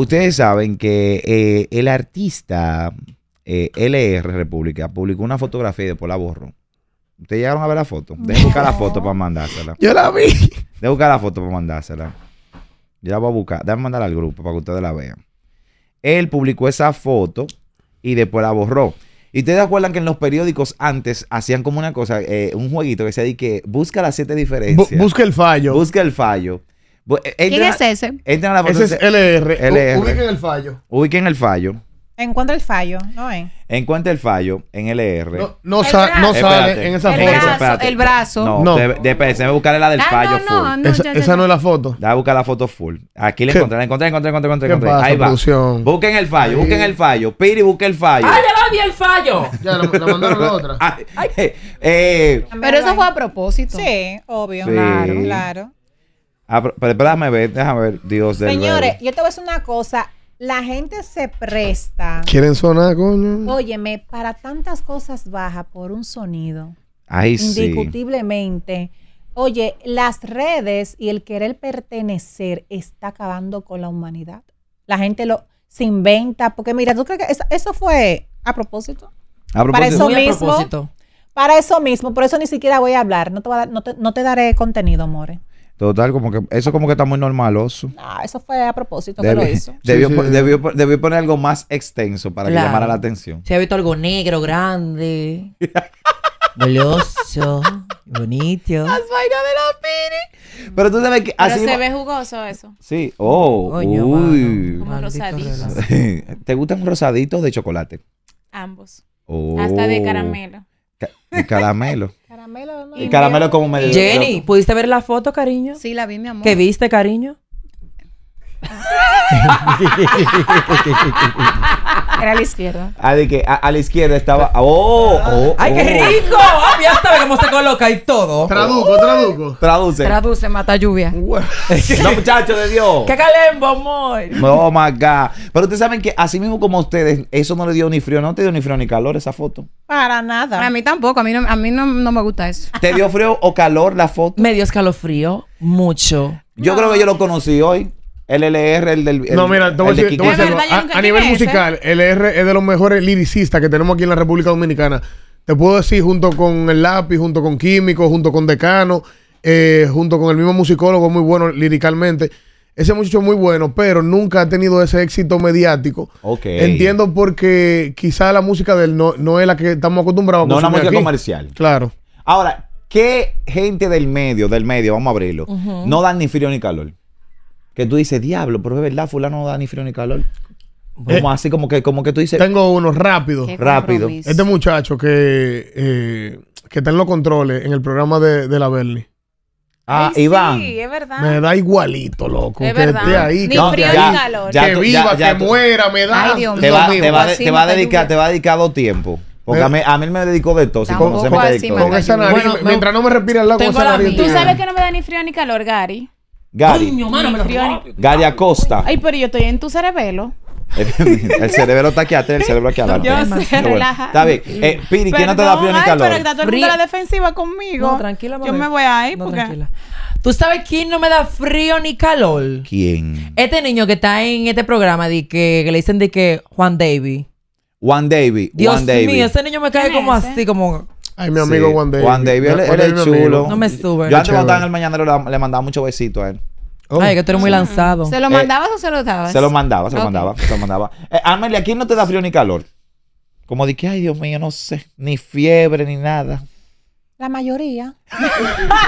Ustedes saben que eh, el artista eh, LR República publicó una fotografía y después la borró. ¿Ustedes llegaron a ver la foto? Dejen buscar la foto para mandársela. Yo la vi. Dejen buscar la foto para mandársela. Yo la voy a buscar. Déjenme mandarla al grupo para que ustedes la vean. Él publicó esa foto y después la borró. Y ustedes acuerdan que en los periódicos antes hacían como una cosa, eh, un jueguito que decía que busca las siete diferencias. busca el fallo. Busca el fallo. Eh, ¿Quién es ese? Entra a la ese es LR. LR. Ubiquen el fallo. Ubiquen el fallo. Encuentra el fallo, ¿no es? Encuentra el fallo en LR. No, no, no sale en esa foto. el brazo. No, no. De, la del ah, fallo full. No, esa, esa no es la foto. Da a buscar la foto full. Aquí la encontré, la encontré, encontré, encontré, encontré. Ahí va. Busquen el fallo, busquen el fallo. Piri, busquen el fallo. ¡Ay, ya la vi el fallo! ya, la, mandaron la otra. Eh, eh, Pero eso fue a propósito. Sí, obvio. Claro, claro déjame ah, ver, déjame ver, Dios del Señores, yo te voy a decir una cosa. La gente se presta. ¿Quieren sonar, coño? Óyeme, para tantas cosas baja por un sonido. Ahí Indiscutiblemente. Oye, las redes y el querer pertenecer está acabando con la humanidad. La gente lo se inventa. Porque mira, ¿tú crees que eso, fue a propósito? A propósito. Para eso mismo. Para eso mismo. Por eso ni siquiera voy a hablar. No te, a, no te daré contenido, More. Total, como que eso como que está muy normaloso. No, eso fue a propósito que lo hizo. Debió, poner algo más extenso para que llamara la atención. Se ha visto algo negro, grande, goloso, bonito. Las vainas de los pini. Pero tú sabes que así se ve jugoso eso. Sí. Oh, uy. Como rosaditos. ¿Te gustan rosaditos de chocolate? Ambos. Oh. Hasta de caramelo. de caramelo caramelo. caramelo como Jenny, ¿pudiste ver la foto, cariño? Sí, la vi, mi amor. ¿Qué viste, cariño? Era a la izquierda. Ah, de que a, la izquierda estaba. Oh, oh, oh. ay qué rico! ya sabe cómo se coloca y todo. Traduco, traduco. Traduce. Traduce, mata lluvia. no, muchachos de Dios. ¡Qué calembo, amor! Oh my God. Pero ustedes saben que, así mismo como ustedes, eso no le dio ni frío, no te dio ni frío ni calor esa foto. Para nada. A mí tampoco, a mí no, a mí no, me gusta eso. ¿Te dio frío o calor la foto? Me dio escalofrío, mucho. Yo creo que yo lo conocí hoy el LR, el del. no, mira, a nivel musical, LR es de los mejores liricistas que tenemos aquí en la República Dominicana. Te puedo decir, junto con el lápiz, junto con Químico, junto con Decano, eh, junto con el mismo musicólogo, muy bueno liricalmente. Ese muchacho es muy bueno, pero nunca ha tenido ese éxito mediático. Entiendo porque quizá la música del no, no es la que estamos acostumbrados a No es una música comercial. Claro. Ahora, ¿qué gente del medio, del medio, vamos a abrirlo, no dan ni frío ni calor? Que tú dices, diablo, pero es verdad, fulano no da ni frío ni calor. Eh, como así, como que, tú dices. Tengo uno rápido. Rápido. Este muchacho que, eh, que está en los controles en el programa de, la Berli. Ah, Iván. Sí, es verdad. Me da igualito, loco. Es que esté ahí. Ni frío ni calor. que viva, que muera, me da. Dios te, va, te, va, a dedicar, te va a dedicar dos tiempos. Porque a mí, a me dedicó de todo. me mientras no me respira el agua, nariz. Tú sabes que no me da ni frío ni calor, Gary. Gary. mi Gary Acosta. Ay, pero yo estoy en tu cerebelo. el cerebelo está aquí atrás, el cerebro aquí adelante. Está bien. Mm. Eh, Piri, ¿quién no te da frío ni calor? Ay, pero está a la defensiva conmigo. No, tranquila, Yo me voy ahí no, porque... Tranquila. ¿Tú sabes quién no me da frío ni calor? ¿Quién? Este niño que está en este programa de que, le dicen de que Juan Davy. Juan David Dios Juan mío, ese niño me cae como es así, como... Ay, mi amigo Juan David. Juan David, él, es chulo. No me estuve. Yo antes cuando estaba en el mañanero le mandaba muchos besitos a él. Oh. Ay, que tú eres muy lanzado. ¿Se lo eh, mandabas o se lo dabas? Se lo mandaba, se lo mandaba, se lo mandaba. Eh, aquí no te da frío ni calor. Como de que, ay, Dios mío, no sé, ni fiebre ni nada. La mayoría.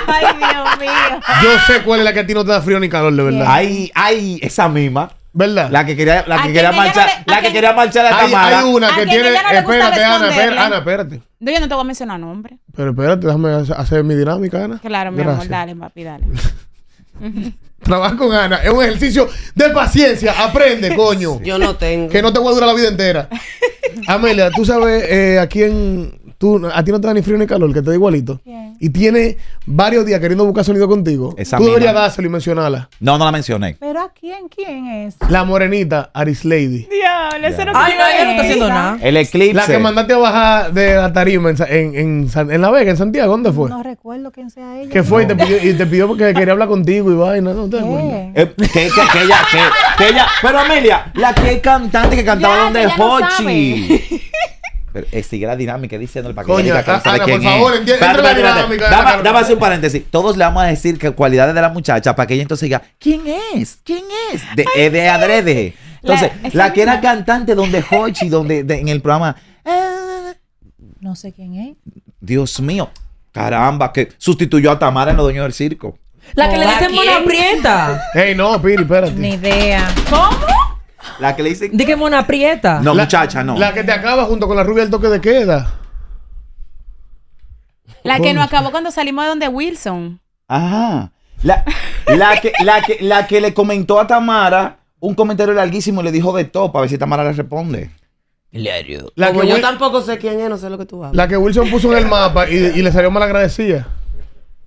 ay, Dios mío. Yo sé cuál es la que a ti no te da frío ni calor, de verdad. Ay, ay, esa misma. ¿Verdad? La que quería, la que quería marchar, la que, quería marchar a Tamara. Hay una que tiene, espérate, Ana, espérate, Ana, espérate. No, yo no te voy a mencionar nombre. Pero espérate, déjame hacer mi dinámica, Ana. Claro, mi amor, dale, papi, dale. Trabaja con Ana, es un ejercicio de paciencia, aprende, coño. Yo no tengo. Que no te voy a durar la vida entera. Amelia, tú sabes eh, a quién tú, a ti no te da ni frío ni calor, que te da igualito y tiene varios días queriendo buscar sonido contigo, Exacto. tú deberías dárselo y mencionarla. No, no la mencioné. Pero a quién, quién es? La morenita Lady. Diablo, eso no Ay, no, ella no está haciendo nada. El eclipse. La que mandaste a bajar de la tarima en, en, en La Vega, en Santiago. ¿Dónde fue? No recuerdo quién sea ella. ¿Qué fue y, te pidió, porque quería hablar contigo y vaina. No te acuerdas. Eh, ¿Qué? que, ella, que, ella. Pero Amelia, la que es cantante que cantaba donde que pero eh, sigue la dinámica diciendo el paquete. Coño, por favor, entiende la dinámica. Dame, un paréntesis. Todos le vamos a decir que cualidades de la muchacha para que ella entonces diga, ¿quién es? ¿Quién es? De, eh, de adrede. Entonces, la, que era cantante donde Hochi, donde en el programa. no sé quién es. Dios mío. Caramba, que sustituyó a Tamara en los dueños del circo. La que le dicen mona prieta. Ey, no, Piri, espérate. Ni idea. ¿Cómo? La que le dicen. De una prieta. No, muchacha, no. La que te acaba junto con la rubia del toque de queda. La que no acabó cuando salimos de donde Wilson. Ajá. La, la, que, le comentó a Tamara un comentario larguísimo y le dijo de todo a ver si Tamara le responde. Le La que yo tampoco sé quién es, no sé lo que tú hablas. La que Wilson puso en el mapa y, le salió mal agradecida.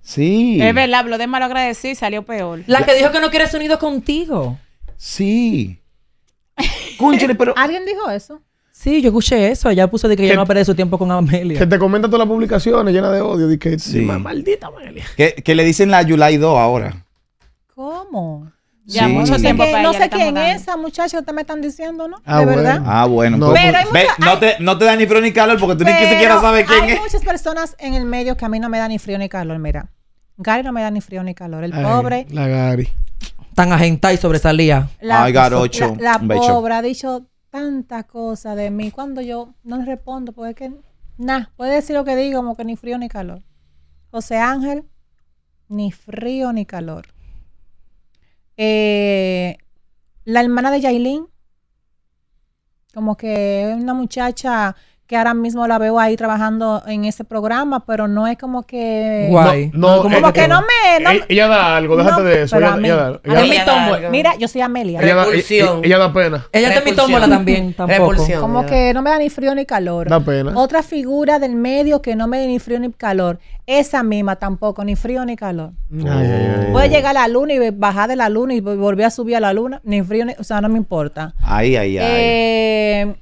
Sí. Es verdad, habló de mal agradecida y salió peor. La, que dijo que no quiere sonido contigo. Sí. pero... ¿Alguien dijo eso? Sí, yo escuché eso. Ella puso de que, ella no perder su tiempo con Amelia. Que te comenta todas las publicaciones llenas de odio. que, sí. maldita Amelia. Que, le dicen la July 2 ahora. ¿Cómo? Ya mucho tiempo que, no sé quién es esa muchacha que te me están diciendo, ¿no? Ah, de verdad. Ah, bueno. Pues, no, te, da ni frío ni calor porque tú ni siquiera sabes quién es. Hay muchas personas en el medio que a mí no me da ni frío ni calor, mira. Gary no me da ni frío ni calor. El pobre. La Gary tan agentada y sobresalía. La, La, pobre ha dicho tantas cosas de mí. Cuando yo no le respondo, porque es que, nada, puede decir lo que digo, como que ni frío ni calor. José Ángel, ni frío ni calor. Eh, la hermana de Yailin, como que es una muchacha que ahora mismo la veo ahí trabajando en ese programa, pero no es como que... Guay. No, como, eh, que, eh, no me... Eh, ella da algo, déjate de eso. Ella, da, Mira, yo soy Amelia. Repulsión. Ella, da pena. Ella es mi tómbola también, tampoco. como que no me da ni frío ni calor. Da pena. Otra figura del medio que no me da ni frío ni calor. Esa misma tampoco, ni frío ni calor. Puede llegar a la luna y bajar de la luna y volver a subir a la luna, ni frío ni... O sea, no me importa. Ay, ay, ay. Eh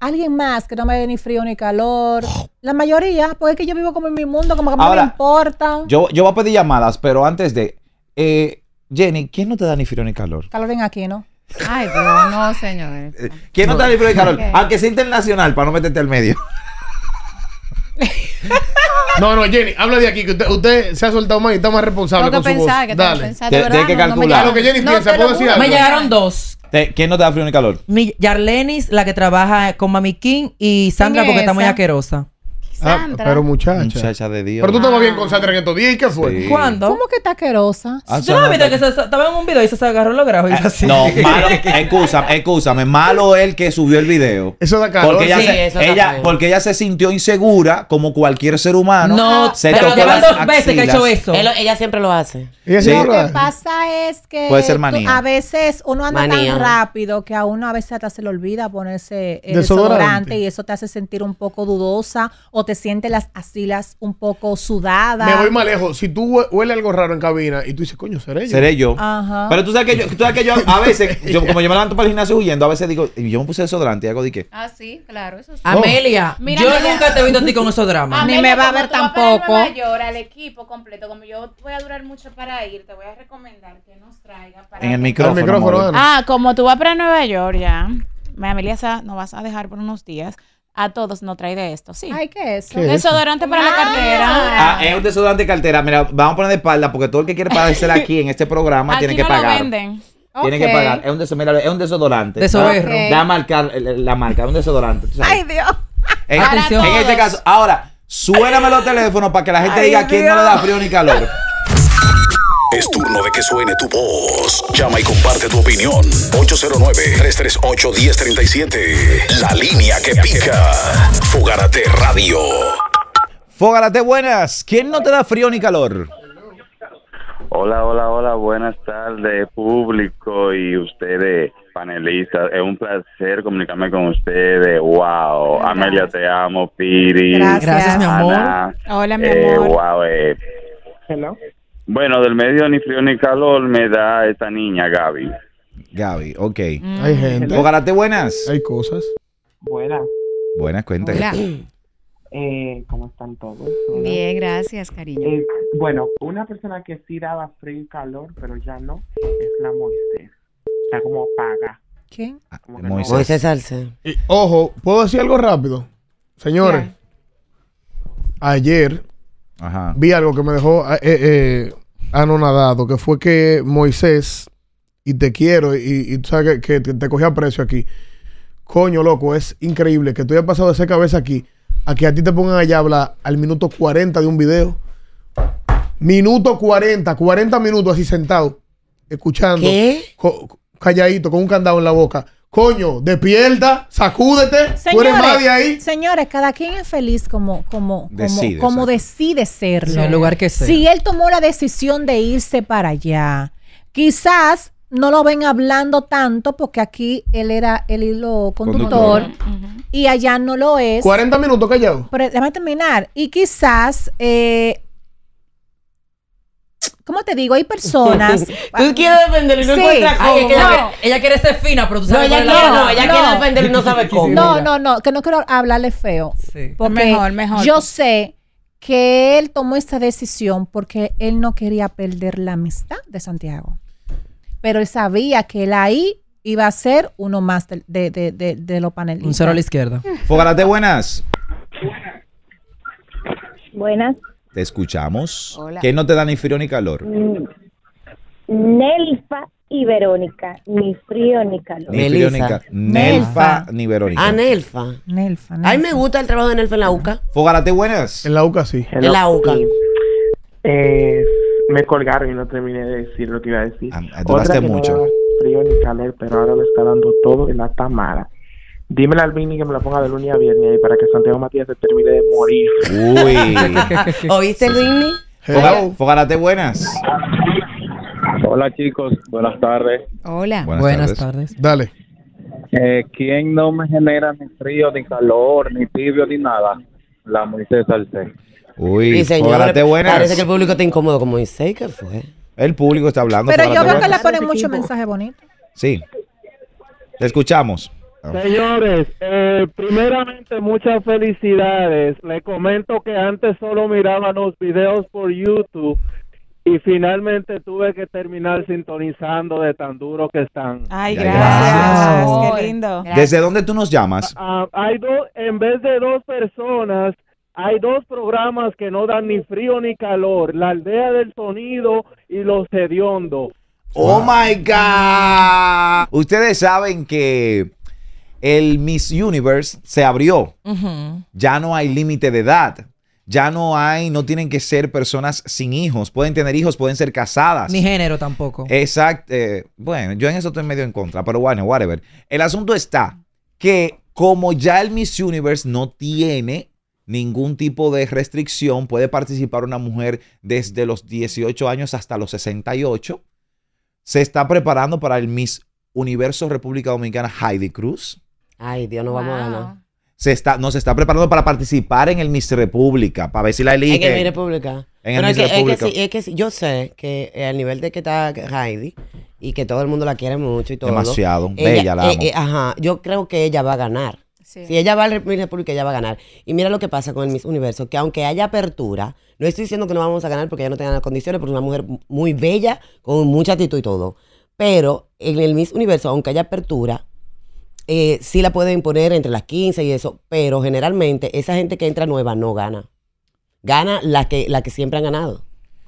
alguien más que no me dé ni frío ni calor. Oh. La mayoría, pues es que yo vivo como en mi mundo, como que mí no me importa. Yo, yo voy a pedir llamadas, pero antes de. Eh, Jenny, ¿quién no te da ni frío ni calor? Calor en aquí, ¿no? Ay, pero no, señor. Eh, ¿Quién no te da ni frío ni calor? Aunque sea internacional, para no meterte al medio. No, no, Jenny, habla de aquí, que usted, se ha soltado más y está más responsable. que con su que tengo que pensar. que lo que Jenny piensa, ¿puedo decir algo? Me llegaron dos ¿Quién no te da frío ni calor? Mi Yarlenis, la que trabaja con Mami King, y Sandra, porque está muy asquerosa. Sandra. Ah, pero muchacha. Muchacha de Dios. Pero tú estabas bien con ah. Sandra en estos días y qué fue. ¿Cuándo? ¿Cómo que taquerosa? Ah, yo no que se, estaba en un video y se, agarró los grajos. Ah, no, malo, excúsame, malo el que subió el video. Eso da calor. Porque ella, se, porque ella se sintió insegura como cualquier ser humano. No, se pero tocó las dos axilas. veces que ha hecho eso. ella siempre lo hace. lo, que pasa es que Puede ser manía. a veces uno anda tan rápido que a uno a veces hasta se le olvida ponerse el eh, desodorante, y eso te hace sentir un poco dudosa o te sientes las asilas un poco sudadas. Me voy más lejos. Si tú huele algo raro en cabina y tú dices, coño, seré yo. Seré yo. Ajá. Pero tú sabes que yo, tú sabes que yo a veces, yo, como yo me levanto para el gimnasio huyendo, a veces digo, yo me puse eso y hago de qué. Ah, sí, claro, eso oh. Amelia, Mira, yo nunca te he visto a ti con esos dramas. Ni me va a ver tampoco. Vas a Nueva York, equipo completo, como yo voy a durar mucho para ir, te voy a recomendar que nos traiga para. En el micrófono. El micrófono ah, como tú vas para Nueva York ya. Amelia, no vas a dejar por unos días. A todos no trae de esto, sí. Ay, ¿qué eso? desodorante para la cartera. Ah, es un desodorante de cartera. Mira, vamos a poner de espalda porque todo el que quiere padecer aquí en este programa tiene que no pagar. Lo venden. tiene que pagar. Es un, mira, es un desodorante. desodorante Da marcar la marca, es un desodorante. Ay, Dios. En, este caso, ahora, suélame los teléfonos para que la gente diga quién no le da frío ni calor. Es turno de que suene tu voz. Llama y comparte tu opinión. 809-338-1037. La línea que pica. Fogarate Radio. Fogarate buenas. ¿Quién no te da frío ni calor? Hola, hola, hola. Buenas tardes, público y ustedes, panelistas. Es un placer comunicarme con ustedes. Wow. Amelia, te amo. Piri. Gracias, mi amor. Hola, mi eh, amor. wow. Eh. Hello. Bueno, del medio ni frío ni calor me da esta niña, Gaby. Gaby, ok. Hay mm. gente. Ojalá buenas. Hay cosas. Buenas. Buenas, cuentas. Eh, ¿Cómo están todos? Bien, gracias, cariño. Eh, bueno, una persona que sí daba frío y calor, pero ya no, es la Moisés. Está como paga. ¿Quién? Ah, Moisés. ojo, ¿puedo decir algo rápido? Señores, ayer vi algo que me dejó eh, eh, eh, anonadado, que fue que Moisés, y te quiero, y, tú sabes que, te te a precio aquí. Coño, loco, es increíble que tú hayas pasado de esa cabeza aquí a que a ti te pongan allá a hablar al minuto 40 de un video. Minuto 40, 40 minutos así sentado, escuchando, calladito, con un candado en la boca, Coño, despierta, sacúdete, señores, ahí. Señores, cada quien es feliz como, como, decide, como, decide serlo. En el lugar que sea. Si él tomó la decisión de irse para allá, quizás no lo ven hablando tanto porque aquí él era el hilo conductor, y allá no lo es. 40 minutos callado. Pero déjame terminar. Y quizás eh, ¿Cómo te digo? Hay personas. tú ah, quieres defenderlo y no cómo. que Ella, quiere ser fina, pero tú sabes no, ella quiere, no, ella no. quiere defender y no sabe cómo. No, no, no, que no quiero hablarle feo. Sí. Porque mejor, mejor. Yo sé que él tomó esta decisión porque él no quería perder la amistad de Santiago. Pero él sabía que él ahí iba a ser uno más de, de, de, de, los panelistas. Un cero a la izquierda. Fogarate, buenas. Buenas. Te escuchamos. ¿Qué no te da ni frío ni calor? Mm, Nelfa y Verónica, ni frío ni calor. Nelfa, ni Verónica. A ah, Nelfa. Nelfa, A mí me gusta el trabajo de Nelfa en la UCA. Fogarate buenas. En la UCA sí. En la UCA. me colgaron y no terminé de decir lo que iba a decir. Ah, ah, mucho. frío ni calor, pero ahora me está dando todo en la Tamara. Dímela al Vini que me la ponga de lunes a viernes y para que Santiago Matías se termine de morir. Uy. ¿Oíste, Vini? Fogarate buenas. Hola, chicos. Buenas tardes. Hola. Buenas, tardes. Dale. Eh, ¿Quién no me genera ni frío, ni calor, ni tibio, ni nada? La Moisés Salcé. Uy, sí, buenas. Parece que el público está incómodo como dice? ¿qué fue? El público está hablando. Pero yo veo que le ponen mucho mensaje bonito. Sí. Te escuchamos. Señores, eh, primeramente muchas felicidades. Le comento que antes solo miraba los videos por YouTube y finalmente tuve que terminar sintonizando de tan duro que están. Ay, gracias. Qué lindo. ¿Desde dónde tú nos llamas? Ah, ah, hay en vez de dos personas, hay dos programas que no dan ni frío ni calor, La Aldea del Sonido y Los Hediondos. Oh my God. Ustedes saben que el Miss Universe se abrió. Ya no hay límite de edad. Ya no hay, no tienen que ser personas sin hijos. Pueden tener hijos, pueden ser casadas. Ni género tampoco. Exacto. Eh, bueno, yo en eso estoy medio en contra, pero bueno, whatever. El asunto está que como ya el Miss Universe no tiene ningún tipo de restricción, puede participar una mujer desde los 18 años hasta los 68. Se está preparando para el Miss Universo República Dominicana Heidi Cruz. Ay, Dios, no vamos a ganar. Se está, está preparando para participar en el Miss República, para ver si la elige. En el Miss República. es, Miss República. Es, es, que, yo sé que al nivel de que está Heidi y que todo el mundo la quiere mucho y todo. Demasiado, bella la eh, amo. Eh, ajá, yo creo que ella va a ganar. Si ella va al Miss República, ella va a ganar. Y mira lo que pasa con el Miss Universo, que aunque haya apertura, no estoy diciendo que no vamos a ganar porque ella no tenga las condiciones, porque es una mujer muy bella, con mucha actitud y todo. Pero en el Miss Universo, aunque haya apertura, eh, sí la pueden poner entre las 15 y eso, pero generalmente esa gente que entra nueva no gana. Gana la que, la que siempre han ganado.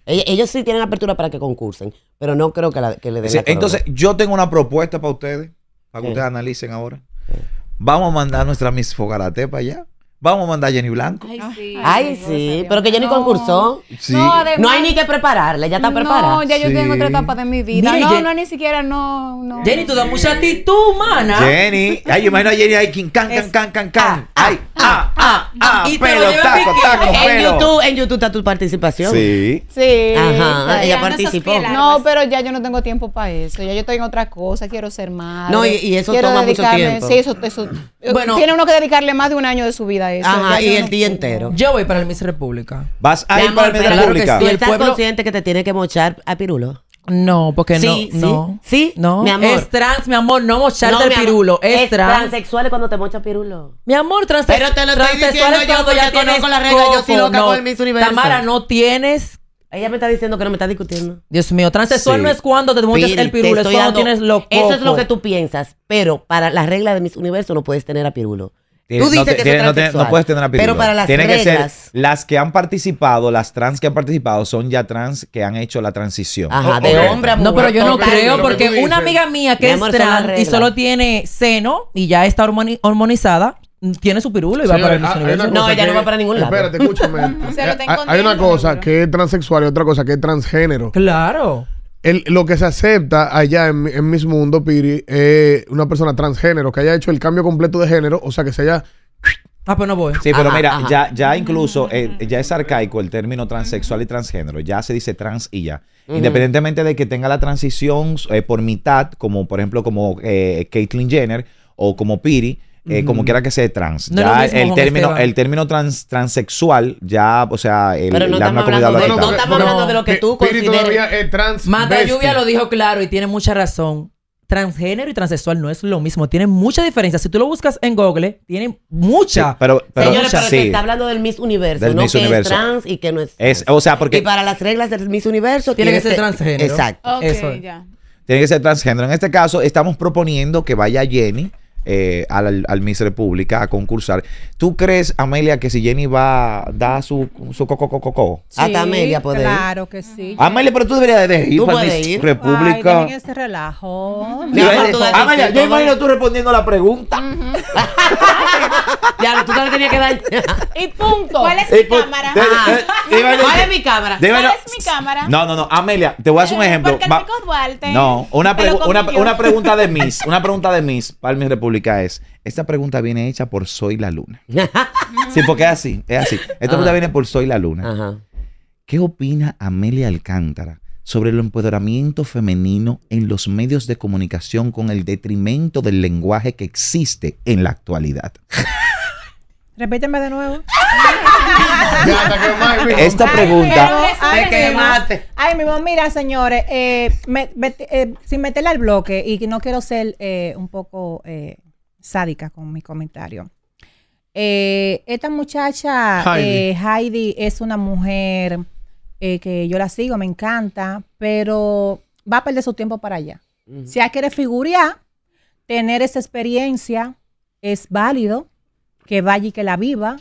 Ellos, sí tienen apertura para que concursen, pero no creo que, la, que le den. entonces, yo tengo una propuesta para ustedes, para que ustedes analicen ahora. Vamos a mandar nuestra Miss Fogarate para allá. Vamos a mandar a Jenny Blanco. Ay, ah. sí. Ay, sí. Pero que Jenny concursó. Sí. No, no, hay ni que prepararle, ya está preparada. No, ya yo tengo otra etapa de mi vida. no, no, ni siquiera, no, no. Jenny, tú das mucha actitud, mana. Jenny. Ay, yo imagino a Jenny ahí, can, can, can, can, ah, can ay, ah, ah, ah, Pero en YouTube, en YouTube está tu participación. Sí. Sí. Ajá, ella participó. No, pero ya yo no tengo tiempo para eso. Ya yo estoy en otra cosa, quiero ser madre. No, y, eso toma mucho tiempo. Sí, eso, eso bueno, tiene uno que dedicarle más de un año de su vida a eso. Ajá, y el día entero. Yo voy para el Miss República. ¿Vas a ir para el Miss República? él estás consciente que te tiene que mochar a Pirulo? No, porque no, sí, no. Sí, no. Mi amor. Es trans, mi amor, no mocharte el pirulo. Es, es trans. transexual cuando te mocha pirulo. Mi amor, transexual. Pero te lo estoy diciendo yo ya conozco la regla. Yo sí lo no. con mis universos. Universo. Tamara, no tienes. Ella me está diciendo que no me está discutiendo. Dios mío, transexual no es cuando te mochas el pirulo, es cuando tienes loco. Eso es lo que tú piensas. Pero para la regla de mis universos, no puedes tener a pirulo. Tú dices que tiene, no, no, puedes tener apellido. Pero para las Tienen que ser las que han participado, las trans que han participado son ya trans que han hecho la transición. Ajá, oh, de hombre a mujer. No, pero yo no creo porque una amiga mía que es trans y solo tiene seno y ya está hormonizada, tiene su pirulo y va para el universo. No, ella no va para ningún lado. Espérate, escúchame. hay una cosa que es transexual y otra cosa que es transgénero. Claro lo que se acepta allá en, en Miss Mundo, Piri, es una persona transgénero que haya hecho el cambio completo de género, o sea, que se haya Ah, pero pues no voy. Sí, pero mira, Ya, ya incluso eh, ya es arcaico el término transexual y transgénero. Ya se dice trans y ya. Independientemente de que tenga la transición eh, por mitad, como por ejemplo como eh, Caitlyn Jenner o como Piri, eh, como quiera que sea trans. ya el término, el término trans, transexual, ya, o sea, el, Pero no No, estamos hablando de lo que tú Piri Mata Lluvia lo dijo claro y tiene mucha razón. Transgénero y transexual no es lo mismo, Tiene mucha diferencia. Si tú lo buscas en Google, tienen mucha. Sí, pero, pero, Señores, está hablando del Miss Universo, no que es trans y que no es. o sea, porque y para las reglas del Miss Universo tiene que ser transgénero. Exacto. Tiene que ser transgénero. En este caso, estamos proponiendo que vaya Jenny eh, al, al, Miss República a concursar. ¿Tú crees, Amelia, que si Jenny va, a su, su coco, coco, coco? Sí, Hasta Amelia puede claro que sí. Amelia, pero tú deberías de ir para Miss ir? República. Ay, ese relajo. Amelia, yo imagino tú respondiendo la pregunta. ya, tú te lo tenías que dar. y punto. ¿Cuál es mi cámara? Eh, ¿Cuál es mi cámara? ¿Cuál es mi cámara? No, no, no. Amelia, te voy a hacer un ejemplo. Porque Duarte. No, una, una, una pregunta de Miss. Una pregunta de Miss para el Miss República es, esta pregunta viene hecha por Soy la Luna. sí, porque es así, es así. Esta pregunta viene por Soy la Luna. ¿Qué opina Amelia Alcántara sobre el empoderamiento femenino en los medios de comunicación con el detrimento del lenguaje que existe en la actualidad? Repíteme de nuevo. Esta pregunta. Ay, que mate. Ay, mi mamá, mira, señores, eh, eh, sin meterle al bloque, y que no quiero ser eh, un poco sádica con mi comentario. Eh, esta muchacha, eh, Heidi. es una mujer eh, que yo la sigo, me encanta, pero va a perder su tiempo para allá. Si ella quiere figurar, tener esa experiencia es válido, que vaya y que la viva,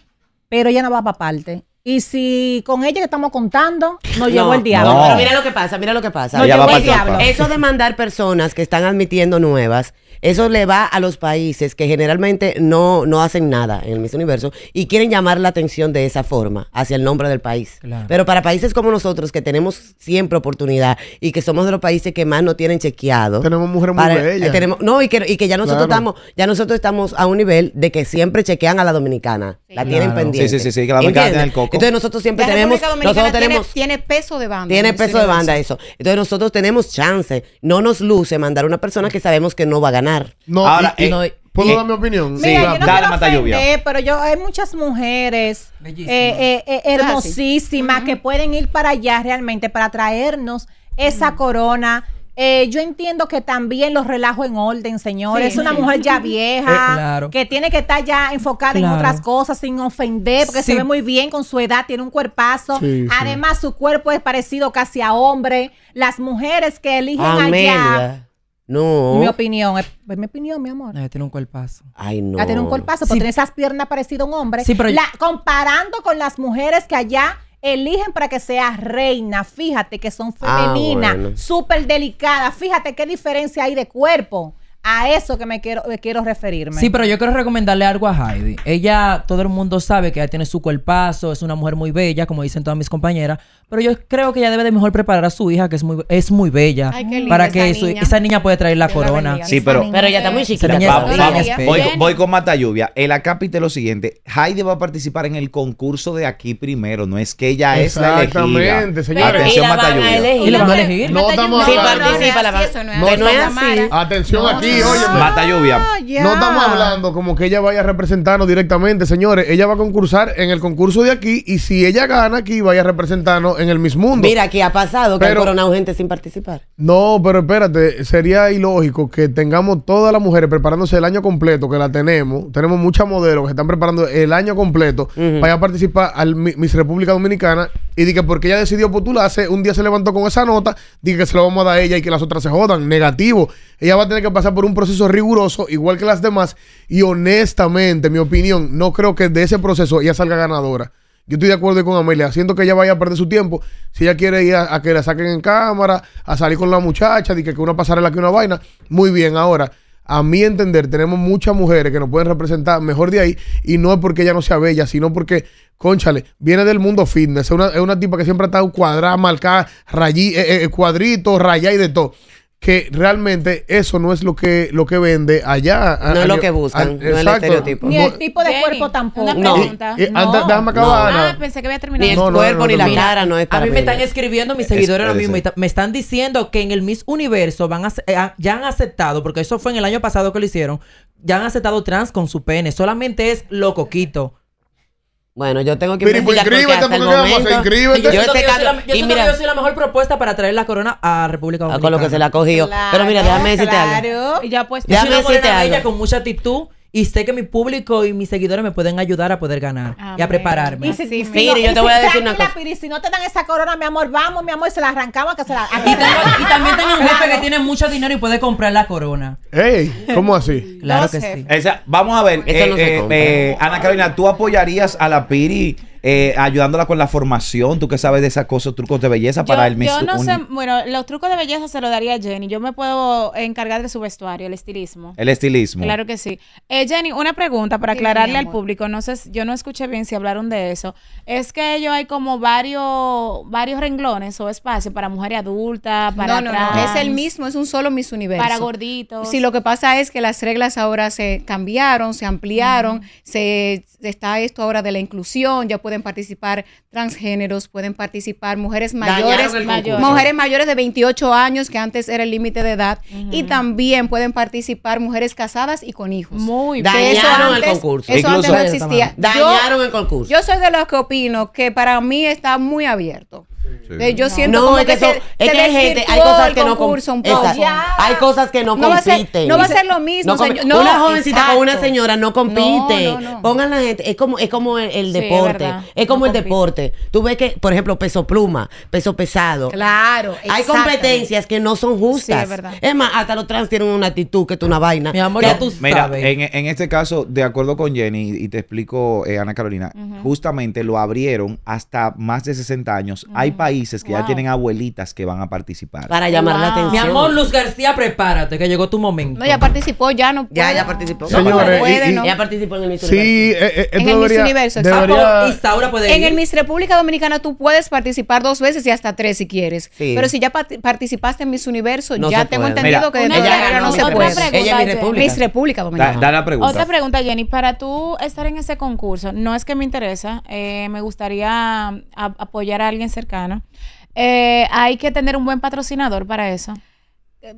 pero ella no va para parte. Y si con ella que estamos contando, nos no, el diablo. Pero mira lo que pasa, mira lo que pasa. el diablo. Eso de mandar personas que están admitiendo nuevas, eso le va a los países que generalmente no, no hacen nada en el este mismo Universo y quieren llamar la atención de esa forma, hacia el nombre del país. Pero para países como nosotros, que tenemos siempre oportunidad y que somos de los países que más no tienen chequeado. Tenemos mujeres muy eh, bellas. no, y que, ya nosotros estamos, ya nosotros estamos a un nivel de que siempre chequean a la dominicana. La tienen pendiente. sí, sí, sí, que la dominicana tiene el coco. Entonces nosotros siempre tenemos, nosotros tenemos tiene, peso de banda. Tiene peso de banda eso. Entonces nosotros tenemos chance. No nos luce mandar una persona que sabemos que no va a ganar. No, Ahora, eh, ¿Puedo eh, dar mi opinión? Sí, Mira, yo no lluvia. Pero yo, hay muchas mujeres eh, ah, hermosísimas que pueden ir para allá realmente para traernos esa mm. corona eh, yo entiendo que también los relajo en orden, señores, es una mujer ya eh, vieja, que tiene que estar ya enfocada en otras cosas sin ofender, porque se ve muy bien con su edad, tiene un cuerpazo. Además, su cuerpo es parecido casi a hombre. Las mujeres que eligen allá. No. Mi opinión, es, mi opinión, mi amor. tiene un cuerpazo. Ay, no. tiene un cuerpazo, porque tiene esas piernas parecidas a un hombre. Sí, pero comparando con las mujeres que allá eligen para que seas reina, fíjate que son ah, femeninas, súper delicadas, fíjate qué diferencia hay de cuerpo. A eso que me quiero, me eh, quiero referirme. Sí, pero yo quiero recomendarle algo a Heidi. Ella, todo el mundo sabe que ella tiene su cuerpazo, es una mujer muy bella, como dicen todas mis compañeras, pero yo creo que ella debe de mejor preparar a su hija, que es muy, es muy bella. para que esa, niña. puede traer la corona. sí, pero, pero ella está muy chiquita. Vamos, Voy, con Mata Lluvia. El acápite lo siguiente. Heidi va a participar en el concurso de aquí primero. No es que ella es la elegida. Exactamente, señores. Atención, Mata Lluvia. ¿Y No, estamos participa, la No así. Atención aquí, oye. Mata Lluvia. No estamos hablando como que ella vaya a representarnos directamente, señores. Ella va a concursar en el concurso de aquí y si ella gana aquí, vaya a representarnos en el mismo mundo. Mira, ¿qué ha pasado que pero, coronado gente sin participar. No, pero espérate, sería ilógico que tengamos todas las mujeres preparándose el año completo, que la tenemos. Tenemos muchas modelos que están preparando el año completo para participar al Miss República Dominicana y dije, porque ella decidió postularse, un día se levantó con esa nota, dije que se la vamos a dar a ella y que las otras se jodan. Negativo. Ella va a tener que pasar por un proceso riguroso, igual que las demás, y honestamente, mi opinión, no creo que de ese proceso ella salga ganadora. Yo estoy de acuerdo con Amelia. Siento que ella vaya a perder su tiempo. Si ella quiere ir a, que la saquen en cámara, a salir con la muchacha, de que, que una pasarela que una vaina, muy bien. Ahora, a mi entender, tenemos muchas mujeres que nos pueden representar mejor de ahí. Y no es porque ella no sea bella, sino porque, conchale, viene del mundo fitness. Es una, es una tipa que siempre ha estado cuadrada, marcada, rayí, eh, eh, eh, cuadritos, rayada y de todo que realmente eso no es lo que lo que vende allá. No es lo que buscan, no es el estereotipo. Ni el tipo de cuerpo tampoco. Una pregunta. déjame acabar. Ah, pensé que había terminado. Ni el cuerpo ni la cara no es para A mí, me están escribiendo mis seguidores lo mismo me están diciendo que en el Miss Universo eh, ya han aceptado, porque eso fue en el año pasado que lo hicieron, ya han aceptado trans con su pene. Solamente es lo coquito. Bueno, yo tengo que Pero porque inscríbete, hasta el porque vamos a hacer? Yo Yo, siento la, caso- yo yo soy la mejor propuesta para traer la corona a República Dominicana. con lo que se la ha cogido. Pero mira, déjame decirte algo. Y ya pues, Yo soy una morena bella con mucha actitud y sé que mi público y mis seguidores me pueden ayudar a poder ganar y a prepararme. Y si, sí, si yo te voy a decir una cosa. Piri, si no te dan esa corona, mi amor, vamos, mi amor, se la arrancamos que se la. Y, y, también tengo un jefe que tiene mucho dinero y puede comprar la corona. Ey, ¿cómo así? claro que sí. vamos a ver, eh, eh, eh, Ana Carolina, ¿tú apoyarías a la Piri? Eh, ayudándola con la formación, tú que sabes de esas cosas, trucos de belleza para el mismo. Yo no sé, bueno, los trucos de belleza se lo daría Jenny. Yo me puedo encargar de su vestuario, el estilismo. El estilismo. Claro que sí. Eh, Jenny, una pregunta para aclararle al público, no sé, yo no escuché bien si hablaron de eso. Es que ellos hay como varios, varios renglones o espacios para mujeres adultas, para no, no, no, es el mismo, es un solo Miss Universo. Para gorditos. Sí, lo que pasa es que las reglas ahora se cambiaron, se ampliaron, se está esto ahora de la inclusión, ya puede pueden participar transgéneros, pueden participar mujeres mayores, mujeres mayores de 28 años, que antes era el límite de edad, y también pueden participar mujeres casadas y con hijos. Muy bien. Dañaron el concurso. Eso antes no existía. Dañaron el concurso. Yo soy de los que opino que para mí está muy abierto. Yo siento como que, es que hay gente, hay cosas que no compiten Hay cosas que no, compiten. no va a ser lo mismo. una jovencita una señora no compite. Pongan la gente, es como, es como el, deporte. es, como el deporte. Tú ves que, por ejemplo, peso pluma, peso pesado. Claro. Hay competencias que no son justas. es, más, hasta los trans tienen una actitud que tú una vaina. Mi amor, mira, En, este caso, de acuerdo con Jenny, y te explico, eh, Ana Carolina, justamente lo abrieron hasta más de 60 años. Hay países que ya tienen abuelitas que van a participar. Para llamar la atención. Mi amor, Luz García, prepárate, que llegó tu momento. No, ya participó, ya no puede. Ya, ya participó. Señores, no puede, no. ya participó en el Miss Universo. Eh, eh, sí, en el Miss Universo. En el Miss República Dominicana tú puedes participar dos veces y hasta tres si quieres. Pero si ya participaste en Miss Universo, ya tengo entendido que de no se puede. ella es Miss República. Miss República Dominicana. Da, la pregunta. Otra pregunta, Jenny. Para tú estar en ese concurso, no es que me interesa, eh, me gustaría apoyar a alguien cercano eh, hay que tener un buen patrocinador para eso.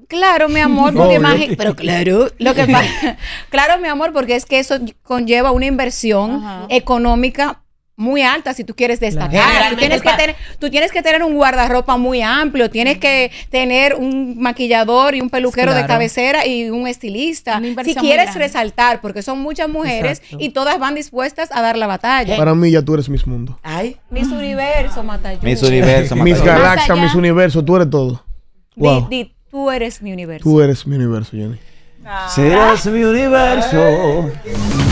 Claro, mi amor, porque pero claro, lo que claro, mi amor, porque es que eso conlleva una inversión económica muy alta si tú quieres destacar. Tú, tienes que tener, un guardarropa muy amplio, tienes mm. que tener un maquillador y un peluquero de cabecera y un estilista. Si quieres resaltar, porque son muchas mujeres y todas van dispuestas a dar la batalla. Para mí ya tú eres mis Mundo. Ay. Mis Universo, Matayú. Mis Universo, Mis Galaxia, Mis Universo, tú eres todo. Wow. tú eres mi universo. Tú eres mi universo, Jenny. mi universo.